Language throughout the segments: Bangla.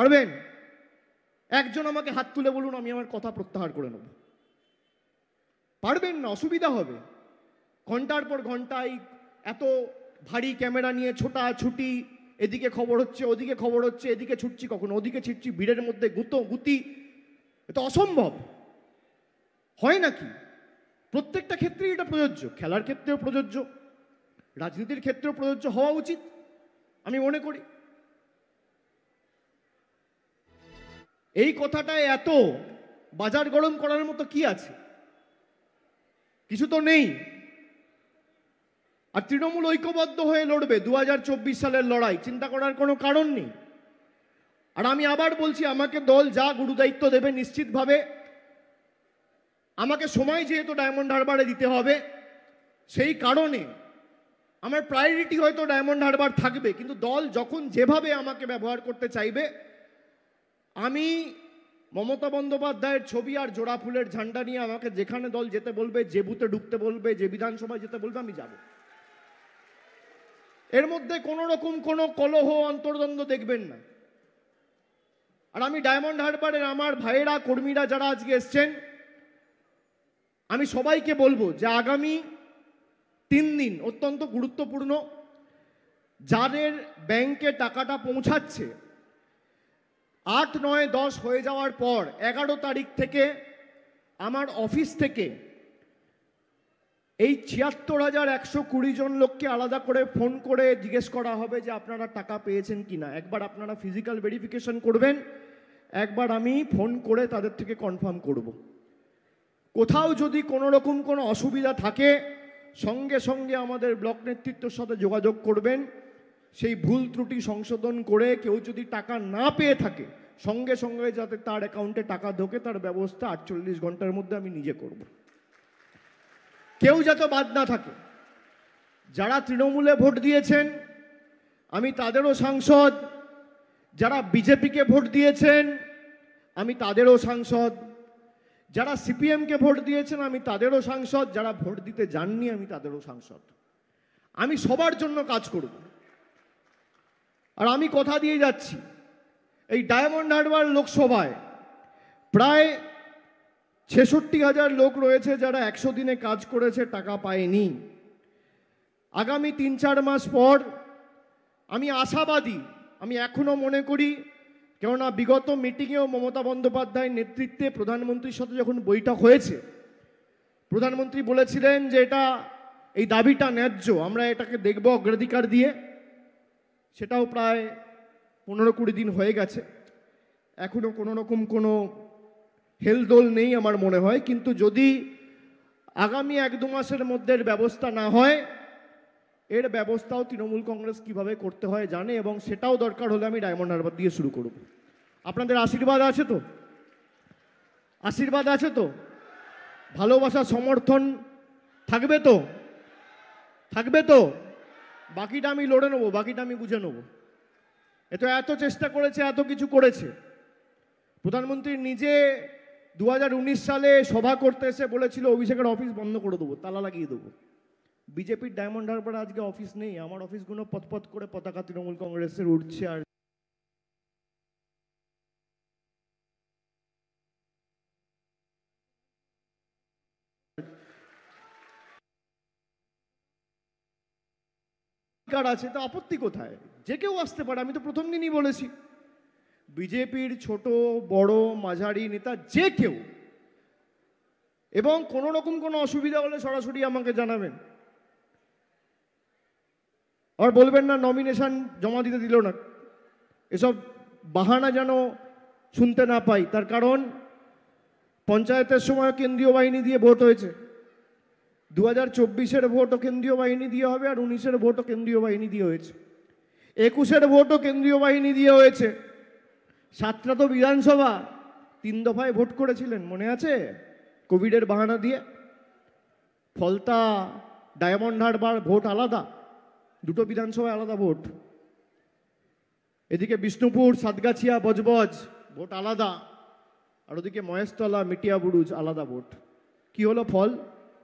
পারবেন একজন আমাকে হাত তুলে বলুন আমি আমার কথা প্রত্যাহার করে নেব পারবেন না অসুবিধা হবে ঘন্টার পর ঘন্টায় এত ভারী ক্যামেরা নিয়ে ছোটা ছুটি এদিকে খবর হচ্ছে ওদিকে খবর হচ্ছে এদিকে ছুটছি কখনো ওদিকে ছুটছি ভিড়ের মধ্যে গুতো গুতি এটা অসম্ভব হয় নাকি প্রত্যেকটা ক্ষেত্রেই এটা প্রযোজ্য খেলার ক্ষেত্রেও প্রযোজ্য রাজনীতির ক্ষেত্রেও প্রযোজ্য হওয়া উচিত আমি মনে করি এই কথাটায় এত বাজার গরম করার মতো কি আছে কিছু তো নেই আর তৃণমূল ঐক্যবদ্ধ হয়ে লড়বে দু সালের লড়াই চিন্তা করার কোনো কারণ নেই আর আমি আবার বলছি আমাকে দল যা গুরুদায়িত্ব দেবে নিশ্চিতভাবে আমাকে সময় যেহেতু ডায়মন্ড হারবারে দিতে হবে সেই কারণে আমার প্রায়োরিটি হয়তো ডায়মন্ড হারবার থাকবে কিন্তু দল যখন যেভাবে আমাকে ব্যবহার করতে চাইবে আমি মমতা বন্দ্যোপাধ্যায়ের ছবি আর জোড়া ফুলের ঝান্ডা নিয়ে আমাকে যেখানে দল যেতে বলবে যে বুথে ঢুকতে বলবে যে বিধানসভায় যেতে বলবে আমি যাব এর মধ্যে কোন রকম কোনো কলহ অন্তর্দ্বন্দ্ব দেখবেন না আর আমি ডায়মন্ড হারবারের আমার ভাইয়েরা কর্মীরা যারা আজকে এসছেন আমি সবাইকে বলবো যে আগামী তিন দিন অত্যন্ত গুরুত্বপূর্ণ যাদের ব্যাংকে টাকাটা পৌঁছাচ্ছে আট নয় দশ হয়ে যাওয়ার পর এগারো তারিখ থেকে আমার অফিস থেকে এই ছিয়াত্তর হাজার একশো কুড়ি জন লোককে আলাদা করে ফোন করে জিজ্ঞেস করা হবে যে আপনারা টাকা পেয়েছেন কি না একবার আপনারা ফিজিক্যাল ভেরিফিকেশন করবেন একবার আমি ফোন করে তাদের থেকে কনফার্ম করব। কোথাও যদি কোনো রকম কোনো অসুবিধা থাকে সঙ্গে সঙ্গে আমাদের ব্লক নেতৃত্বর সাথে যোগাযোগ করবেন সেই ভুল ত্রুটি সংশোধন করে কেউ যদি টাকা না পেয়ে থাকে সঙ্গে সঙ্গে যাতে তার অ্যাকাউন্টে টাকা ঢোকে তার ব্যবস্থা আটচল্লিশ ঘন্টার মধ্যে আমি নিজে করব কেউ যাতে বাদ না থাকে যারা তৃণমূলে ভোট দিয়েছেন আমি তাদেরও সাংসদ যারা বিজেপিকে ভোট দিয়েছেন আমি তাদেরও সাংসদ যারা সিপিএমকে ভোট দিয়েছেন আমি তাদেরও সাংসদ যারা ভোট দিতে যাননি আমি তাদেরও সাংসদ আমি সবার জন্য কাজ করবো আর আমি কথা দিয়ে যাচ্ছি এই ডায়মন্ড হারবার লোকসভায় প্রায় ছেষট্টি হাজার লোক রয়েছে যারা একশো দিনে কাজ করেছে টাকা পায়নি আগামী তিন চার মাস পর আমি আশাবাদী আমি এখনও মনে করি কেননা বিগত মিটিংয়েও মমতা বন্দ্যোপাধ্যায়ের নেতৃত্বে প্রধানমন্ত্রীর সাথে যখন বৈঠক হয়েছে প্রধানমন্ত্রী বলেছিলেন যে এটা এই দাবিটা ন্যায্য আমরা এটাকে দেখব অগ্রাধিকার দিয়ে সেটাও প্রায় পনেরো কুড়ি দিন হয়ে গেছে এখনও কোনো রকম কোনো হেলদোল নেই আমার মনে হয় কিন্তু যদি আগামী এক দু মাসের মধ্যে এর ব্যবস্থা না হয় এর ব্যবস্থাও তৃণমূল কংগ্রেস কিভাবে করতে হয় জানে এবং সেটাও দরকার হলে আমি ডায়মন্ড হারবার দিয়ে শুরু করব আপনাদের আশীর্বাদ আছে তো আশীর্বাদ আছে তো ভালোবাসা সমর্থন থাকবে তো থাকবে তো বাকিটা আমি লড়ে নেবো বাকিটা আমি বুঝে নেবো এ তো এত চেষ্টা করেছে এত কিছু করেছে প্রধানমন্ত্রী নিজে দু সালে সভা করতে এসে বলেছিল অভিষেকের অফিস বন্ধ করে দেবো তালা লাগিয়ে দেবো বিজেপির ডায়মন্ড হারবার আজকে অফিস নেই আমার অফিসগুলো পথপথ করে পতাকা তৃণমূল কংগ্রেসের উঠছে আর অধিকার আছে তা আপত্তি কোথায় যে কেউ আসতে পারে আমি তো প্রথম দিনই বলেছি বিজেপির ছোট বড় মাঝারি নেতা যে কেউ এবং কোন রকম কোনো অসুবিধা হলে সরাসরি আমাকে জানাবেন আর বলবেন না নমিনেশন জমা দিতে দিল না এসব বাহানা যেন শুনতে না পাই তার কারণ পঞ্চায়েতের সময় কেন্দ্রীয় বাহিনী দিয়ে ভোট হয়েছে দু হাজার চব্বিশের ভোটও কেন্দ্রীয় বাহিনী দিয়ে হবে আর উনিশের ভোটও কেন্দ্রীয় বাহিনী দিয়ে হয়েছে একুশের ভোটও কেন্দ্রীয় বাহিনী দিয়ে হয়েছে সাতটা তো বিধানসভা তিন দফায় ভোট করেছিলেন মনে আছে কোভিডের বাহানা দিয়ে ফলতা ডায়মন্ড হারবার ভোট আলাদা দুটো বিধানসভায় আলাদা ভোট এদিকে বিষ্ণুপুর সাতগাছিয়া বজবজ ভোট আলাদা আর ওদিকে মহেশতলা মিটিয়া বুরুজ আলাদা ভোট কি হলো ফল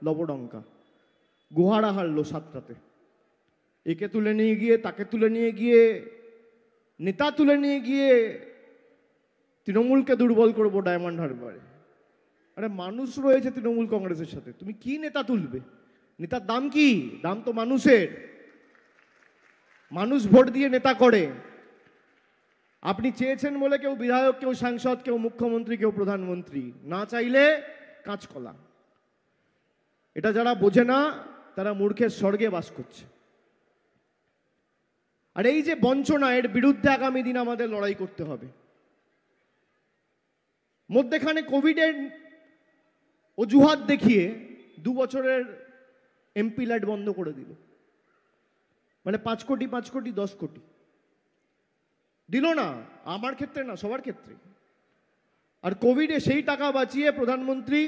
লবডঙ্কা গুহারা হারলো সাতটাতে একে তুলে নিয়ে গিয়ে তাকে তুলে নিয়ে গিয়ে নেতা তুলে নিয়ে গিয়ে তৃণমূলকে দুর্বল করবো ডায়মন্ড হারবারে আরে মানুষ রয়েছে তৃণমূল কংগ্রেসের সাথে তুমি কি নেতা তুলবে নেতার দাম কি দাম তো মানুষের মানুষ ভোট দিয়ে নেতা করে আপনি চেয়েছেন বলে কেউ বিধায়ক কেউ সাংসদ কেউ মুখ্যমন্ত্রী কেউ প্রধানমন্ত্রী না চাইলে কাঁচকলা এটা যারা বোঝে না তারা মূর্খের স্বর্গে বাস করছে আর এই যে বঞ্চনা এর বিরুদ্ধে আগামী দিন আমাদের লড়াই করতে হবে মধ্যেখানে কোভিডের অজুহাত দেখিয়ে দু বছরের এমপি লাইট বন্ধ করে দিল মানে পাঁচ কোটি পাঁচ কোটি দশ কোটি দিল না আমার ক্ষেত্রে না সবার ক্ষেত্রে আর কোভিডে সেই টাকা বাঁচিয়ে প্রধানমন্ত্রী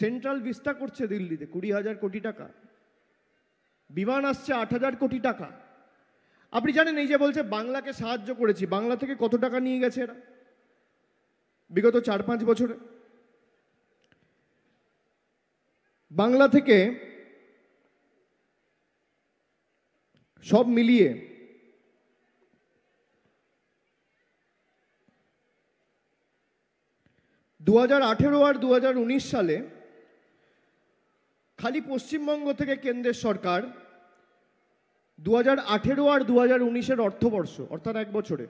সেন্ট্রাল ভিস্তা করছে দিল্লিতে কুড়ি হাজার কোটি টাকা বিমান আসছে আট হাজার কোটি টাকা আপনি জানেন এই যে বলছে বাংলাকে সাহায্য করেছি বাংলা থেকে কত টাকা নিয়ে গেছে এরা বিগত চার পাঁচ বছরে বাংলা থেকে সব মিলিয়ে দু হাজার আঠেরো আর দু সালে খালি পশ্চিমবঙ্গ থেকে কেন্দ্রের সরকার দু হাজার আঠেরো আর দু হাজার উনিশের অর্থবর্ষ অর্থাৎ এক বছরে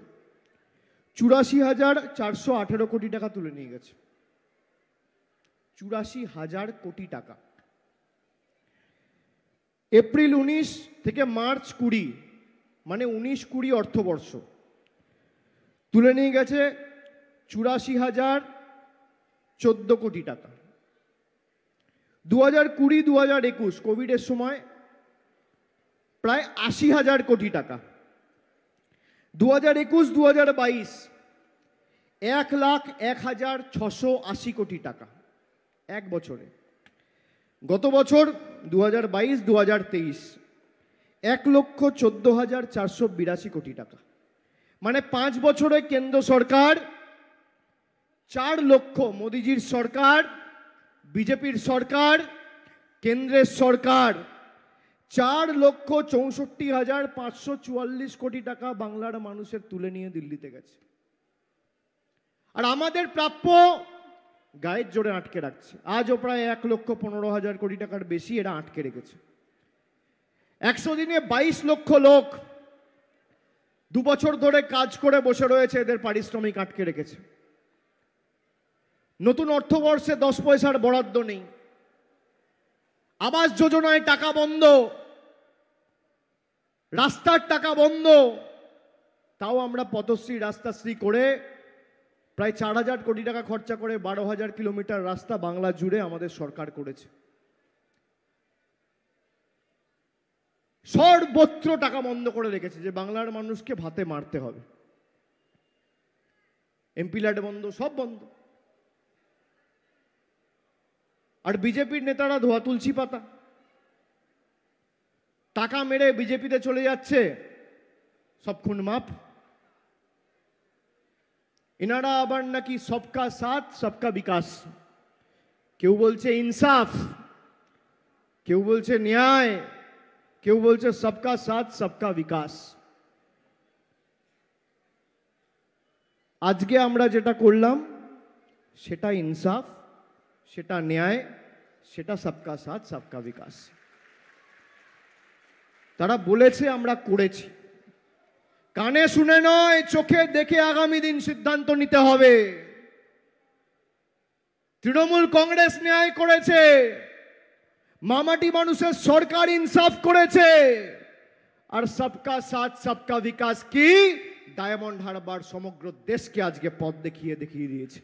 চুরাশি হাজার চারশো আঠেরো কোটি টাকা তুলে নিয়ে গেছে চুরাশি হাজার কোটি টাকা এপ্রিল উনিশ থেকে মার্চ কুড়ি মানে উনিশ কুড়ি অর্থবর্ষ তুলে নিয়ে গেছে চুরাশি হাজার চোদ্দ কোটি টাকা দু হাজার কুড়ি দু হাজার একুশ কোভিডের সময় প্রায় আশি হাজার কোটি টাকা দু হাজার একুশ দু হাজার বাইশ এক লাখ এক হাজার ছশো আশি কোটি টাকা এক বছরে গত বছর দু হাজার বাইশ দু হাজার তেইশ এক লক্ষ চোদ্দ হাজার চারশো বিরাশি কোটি টাকা মানে পাঁচ বছরে কেন্দ্র সরকার চার লক্ষ মোদিজির সরকার বিজেপির সরকার কেন্দ্রের সরকার চার লক্ষ চৌষট্টি হাজার পাঁচশো চুয়াল্লিশ কোটি টাকা বাংলার মানুষের তুলে নিয়ে দিল্লিতে গেছে আর আমাদের প্রাপ্য গায়ের জোরে আটকে রাখছে আজও প্রায় এক লক্ষ পনেরো হাজার কোটি টাকার বেশি এরা আটকে রেখেছে একশো দিনে বাইশ লক্ষ লোক দু বছর ধরে কাজ করে বসে রয়েছে এদের পারিশ্রমিক আটকে রেখেছে নতুন অর্থবর্ষে দশ পয়সার বরাদ্দ নেই আবাস যোজনায় টাকা বন্ধ রাস্তার টাকা বন্ধ তাও আমরা পথশ্রী রাস্তাশ্রী করে প্রায় চার হাজার কোটি টাকা খরচা করে বারো হাজার কিলোমিটার রাস্তা বাংলা জুড়ে আমাদের সরকার করেছে সর্বত্র টাকা বন্ধ করে রেখেছে যে বাংলার মানুষকে ভাতে মারতে হবে এমপিল্যাড বন্ধ সব বন্ধ আর বিজেপি নেতাড়া ধোয়া তুলসী পাতা টাকা মেরে বিজেপিতে চলে যাচ্ছে সব খুঁন্ড মাপ ইনাড়া বান নাকি सबका साथ सबका विकास কেউ বলছে انصاف কেউ বলছে ন্যায় কেউ বলছে सबका साथ सबका विकास আজকে আমরা যেটা করলাম সেটা انصاف সেটা ন্যায় সেটা সবকা সাথ সবকা বিকাশ তারা বলেছে আমরা করেছি কানে শুনে নয় চোখে দেখে আগামী দিন সিদ্ধান্ত নিতে হবে তৃণমূল কংগ্রেস ন্যায় করেছে মামাটি মানুষের সরকার ইনসাফ করেছে আর সবকা সাথ সবকা বিকাশ কি ডায়মন্ড হারবার সমগ্র দেশকে আজকে পথ দেখিয়ে দেখিয়ে দিয়েছে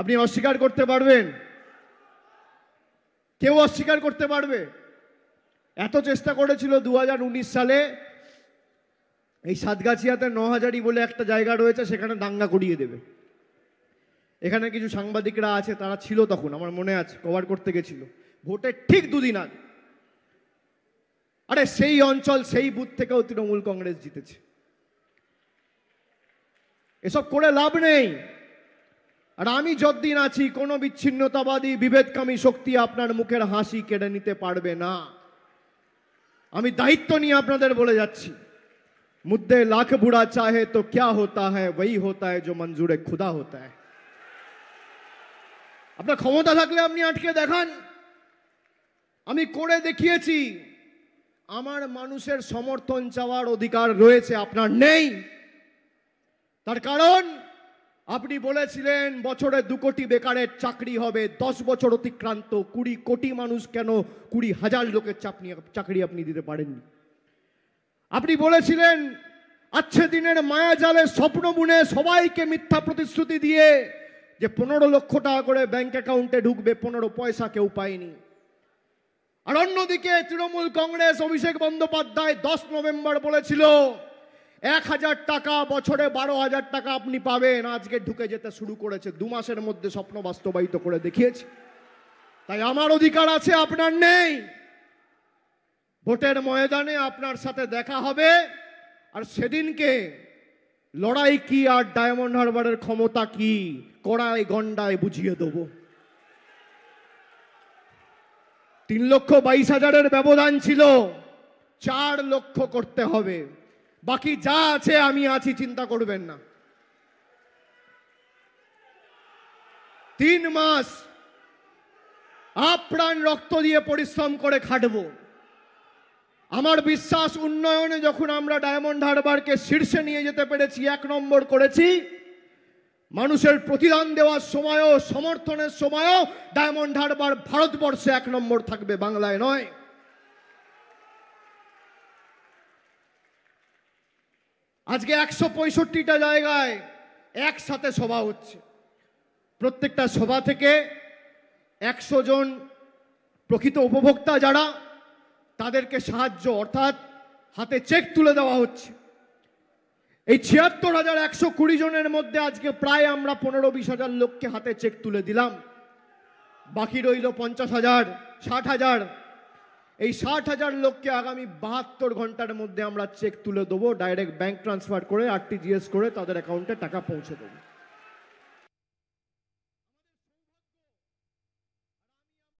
আপনি অস্বীকার করতে পারবেন কেউ অস্বীকার করতে পারবে এত চেষ্টা করেছিল দু সালে এই সাতগাছিয়াতে ন হাজারি বলে একটা জায়গা রয়েছে সেখানে দাঙ্গা করিয়ে দেবে এখানে কিছু সাংবাদিকরা আছে তারা ছিল তখন আমার মনে আছে কভার করতে গেছিল ভোটের ঠিক দুদিন আগে আরে সেই অঞ্চল সেই বুথ থেকেও তৃণমূল কংগ্রেস জিতেছে এসব করে লাভ নেই আর আমি যতদিন আছি কোনো বিচ্ছিন্নতাবাদী বিভেদকামী শক্তি আপনার মুখের হাসি কেড়ে নিতে পারবে না আমি দায়িত্ব নিয়ে আপনাদের বলে যাচ্ছি মুদ্দে লাখ বুড়া চাহে তো ক্যা হতা হ্যাঁ ওই হতা হ্যাঁ মঞ্জুরে খুদা হতা হ্যাঁ আপনার ক্ষমতা থাকলে আপনি আটকে দেখান আমি করে দেখিয়েছি আমার মানুষের সমর্থন চাওয়ার অধিকার রয়েছে আপনার নেই তার কারণ আপনি বলেছিলেন বছরে দু কোটি বেকারের চাকরি হবে দশ বছর অতিক্রান্ত কুড়ি কোটি মানুষ কেন কুড়ি হাজার লোকের চাকরি চাকরি আপনি দিতে পারেননি আপনি বলেছিলেন আচ্ছে দিনের মায়াজালে স্বপ্ন বুনে সবাইকে মিথ্যা প্রতিশ্রুতি দিয়ে যে পনেরো লক্ষ টাকা করে ব্যাংক অ্যাকাউন্টে ঢুকবে পনেরো পয়সা কেউ পায়নি আর অন্যদিকে তৃণমূল কংগ্রেস অভিষেক বন্দ্যোপাধ্যায় দশ নভেম্বর বলেছিল এক হাজার টাকা বছরে বারো হাজার টাকা আপনি পাবেন আজকে ঢুকে যেতে শুরু করেছে দু মাসের মধ্যে স্বপ্ন বাস্তবায়িত করে দেখিয়েছি তাই আমার অধিকার আছে আপনার নেই ভোটের ময়দানে আপনার সাথে দেখা হবে আর সেদিনকে লড়াই কি আর ডায়মন্ড হারবারের ক্ষমতা কি কড়ায় গন্ডায় বুঝিয়ে দেব তিন লক্ষ বাইশ হাজারের ব্যবধান ছিল চার লক্ষ করতে হবে বাকি যা আছে আমি আছি চিন্তা করবেন না তিন মাস আপ্রাণ রক্ত দিয়ে পরিশ্রম করে খাটব আমার বিশ্বাস উন্নয়নে যখন আমরা ডায়মন্ড হারবারকে শীর্ষে নিয়ে যেতে পেরেছি এক নম্বর করেছি মানুষের প্রতিদান দেওয়ার সময়ও সমর্থনের সময়ও ডায়মন্ড হারবার ভারতবর্ষে এক নম্বর থাকবে বাংলায় নয় আজকে একশো পঁয়ষট্টিটা জায়গায় একসাথে সভা হচ্ছে প্রত্যেকটা সভা থেকে একশো জন প্রকৃত উপভোক্তা যারা তাদেরকে সাহায্য অর্থাৎ হাতে চেক তুলে দেওয়া হচ্ছে এই ছিয়াত্তর হাজার একশো কুড়ি জনের মধ্যে আজকে প্রায় আমরা পনেরো বিশ হাজার লোককে হাতে চেক তুলে দিলাম বাকি রইল পঞ্চাশ হাজার ষাট হাজার এই ষাট হাজার লোককে আগামী বাহাত্তর ঘন্টার মধ্যে আমরা চেক তুলে দেবো ডাইরেক্ট ব্যাঙ্ক ট্রান্সফার করে আরটিজিএস করে তাদের অ্যাকাউন্টে টাকা পৌঁছে দেবো